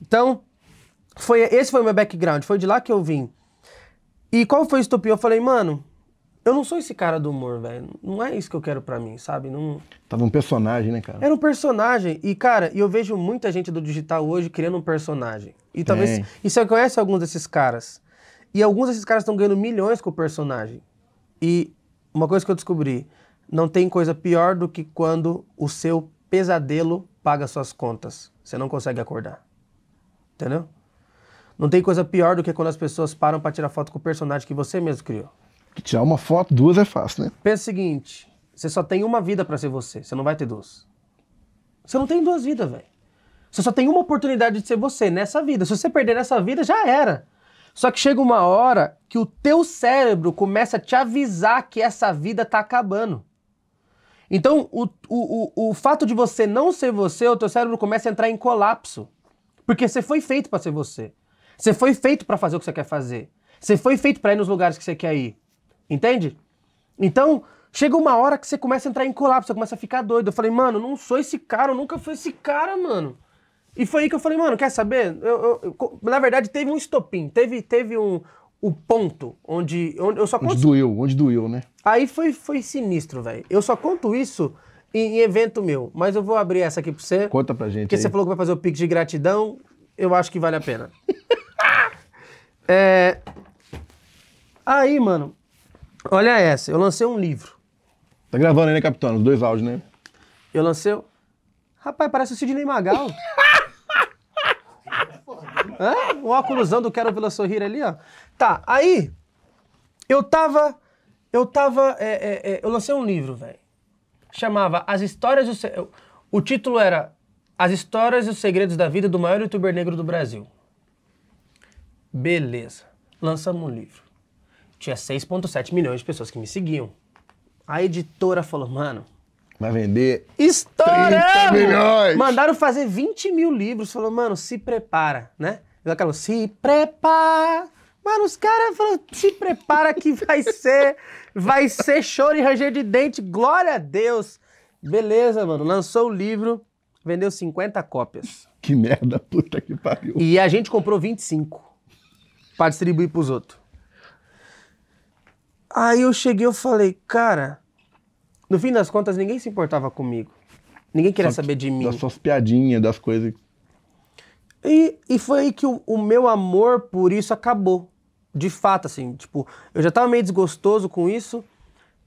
Então, foi, esse foi o meu background, foi de lá que eu vim. E qual foi o estopim? Eu falei, mano, eu não sou esse cara do humor, velho. Não é isso que eu quero para mim, sabe? Não... Tava um personagem, né, cara? Era um personagem. E, cara, eu vejo muita gente do digital hoje criando um personagem. E Tem. E você conhece alguns desses caras. E alguns desses caras estão ganhando milhões com o personagem. E uma coisa que eu descobri: não tem coisa pior do que quando o seu pesadelo paga suas contas. Você não consegue acordar. Entendeu? Não tem coisa pior do que quando as pessoas param para tirar foto com o personagem que você mesmo criou. tirar uma foto, duas é fácil, né? Pensa o seguinte: você só tem uma vida para ser você, você não vai ter duas. Você não tem duas vidas, velho. Você só tem uma oportunidade de ser você nessa vida. Se você perder nessa vida, já era. Só que chega uma hora que o teu cérebro começa a te avisar que essa vida tá acabando. Então, o, o, o, o fato de você não ser você, o teu cérebro começa a entrar em colapso. Porque você foi feito para ser você. Você foi feito para fazer o que você quer fazer. Você foi feito para ir nos lugares que você quer ir. Entende? Então, chega uma hora que você começa a entrar em colapso, você começa a ficar doido. Eu falei, mano, não sou esse cara, eu nunca fui esse cara, mano. E foi aí que eu falei, mano, quer saber? Eu, eu, eu, na verdade, teve um estopim, teve, teve um, um ponto onde, onde eu só conto... Onde doeu, onde doeu, né? Aí foi, foi sinistro, velho. Eu só conto isso em evento meu. Mas eu vou abrir essa aqui pra você. Conta pra gente. Porque aí. você falou que vai fazer o pique de gratidão, eu acho que vale a pena. é... Aí, mano, olha essa. Eu lancei um livro. Tá gravando aí, né, capitão? Os dois áudios, né? Eu lancei. Rapaz, parece o Sidney Magal. Hã? O óculosão do Quero Vila Sorrir ali, ó. Tá, aí eu tava. Eu tava. É, é, é eu lancei um livro, velho chamava As Histórias. O, o título era As Histórias e os Segredos da Vida do Maior Youtuber Negro do Brasil. Beleza. Lançamos um livro. Tinha 6,7 milhões de pessoas que me seguiam. A editora falou, mano. Vai vender. Estouramos! Mandaram fazer 20 mil livros. Falou, mano, se prepara, né? Ela falou, se prepara. Mano, os caras falaram, se prepara que vai ser, vai ser choro e ranger de dente, glória a Deus. Beleza, mano, lançou o livro, vendeu 50 cópias. Que merda, puta que pariu. E a gente comprou 25 para distribuir pros outros. Aí eu cheguei, eu falei, cara, no fim das contas ninguém se importava comigo. Ninguém queria Só saber de mim. Das suas piadinhas, das coisas. E, e foi aí que o, o, meu amor por isso acabou de fato, assim, tipo, eu já tava meio desgostoso com isso,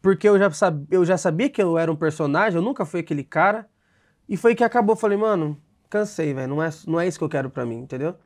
porque eu já, sab... eu já sabia que eu era um personagem, eu nunca fui aquele cara. E foi que acabou, falei, mano, cansei, velho, não é, não é isso que eu quero pra mim, entendeu?